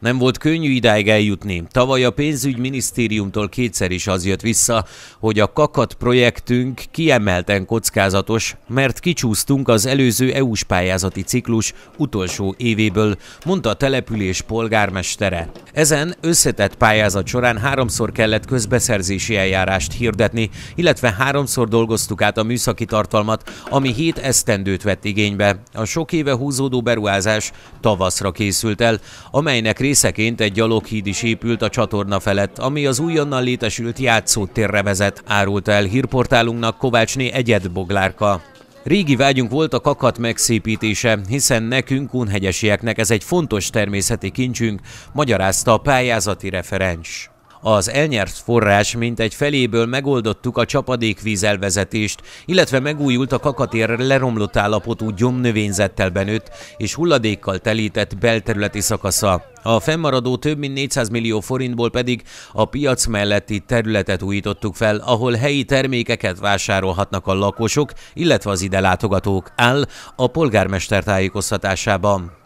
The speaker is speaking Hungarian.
Nem volt könnyű idáig eljutni. Tavaly a pénzügyminisztériumtól kétszer is az jött vissza, hogy a kakat projektünk kiemelten kockázatos, mert kicsúsztunk az előző EU-s pályázati ciklus utolsó évéből, mondta a település polgármestere. Ezen összetett pályázat során háromszor kellett közbeszerzési eljárást hirdetni, illetve háromszor dolgoztuk át a műszaki tartalmat, ami hét esztendőt vett igénybe. A sok éve húzódó beruházás tavaszra készült el, amelynek részeként egy gyaloghíd is épült a csatorna felett, ami az újonnan létesült játszótérre vezet, árulta el hírportálunknak Kovácsné Egyed Boglárka. Régi vágyunk volt a kakat megszépítése, hiszen nekünk, unhegyesieknek ez egy fontos természeti kincsünk, magyarázta a pályázati referens. Az elnyert forrás mint egy feléből megoldottuk a csapadékvíz elvezetést, illetve megújult a kakatér leromlott állapotú gyomnövényzettel benőtt és hulladékkal telített belterületi szakasza. A fennmaradó több mint 400 millió forintból pedig a piac melletti területet újítottuk fel, ahol helyi termékeket vásárolhatnak a lakosok, illetve az ide látogatók áll a polgármester tájékoztatásában.